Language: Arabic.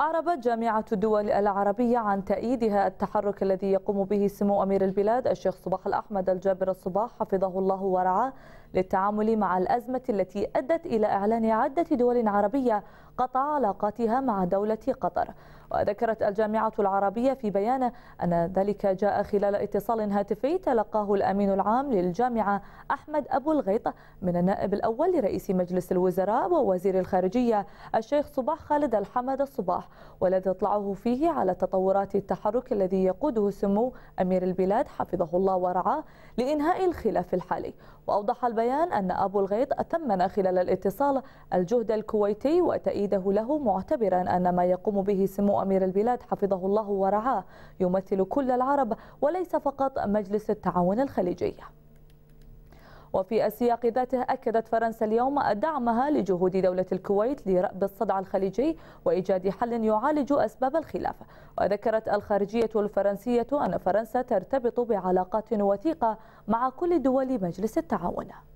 أعربت جامعة الدول العربية عن تأييدها التحرك الذي يقوم به سمو أمير البلاد الشيخ صباح الأحمد الجابر الصباح حفظه الله ورعاه للتعامل مع الأزمة التي أدت إلى إعلان عدة دول عربية قطع علاقاتها مع دولة قطر وذكرت الجامعة العربية في بيان أن ذلك جاء خلال اتصال هاتفي تلقاه الأمين العام للجامعة أحمد أبو الغيط من النائب الأول لرئيس مجلس الوزراء ووزير الخارجية الشيخ صباح خالد الحمد الصباح والذي اطلعه فيه على تطورات التحرك الذي يقوده سمو أمير البلاد حفظه الله ورعاه لإنهاء الخلاف الحالي وأوضح البيان بيان أن أبو الغيط أثمن خلال الاتصال الجهد الكويتي وتأييده له معتبرا أن ما يقوم به سمو أمير البلاد حفظه الله ورعاه يمثل كل العرب وليس فقط مجلس التعاون الخليجي وفي السياق ذاته أكدت فرنسا اليوم دعمها لجهود دولة الكويت لرأب الصدع الخليجي وإيجاد حل يعالج أسباب الخلاف وذكرت الخارجية الفرنسية أن فرنسا ترتبط بعلاقات وثيقة مع كل دول مجلس التعاون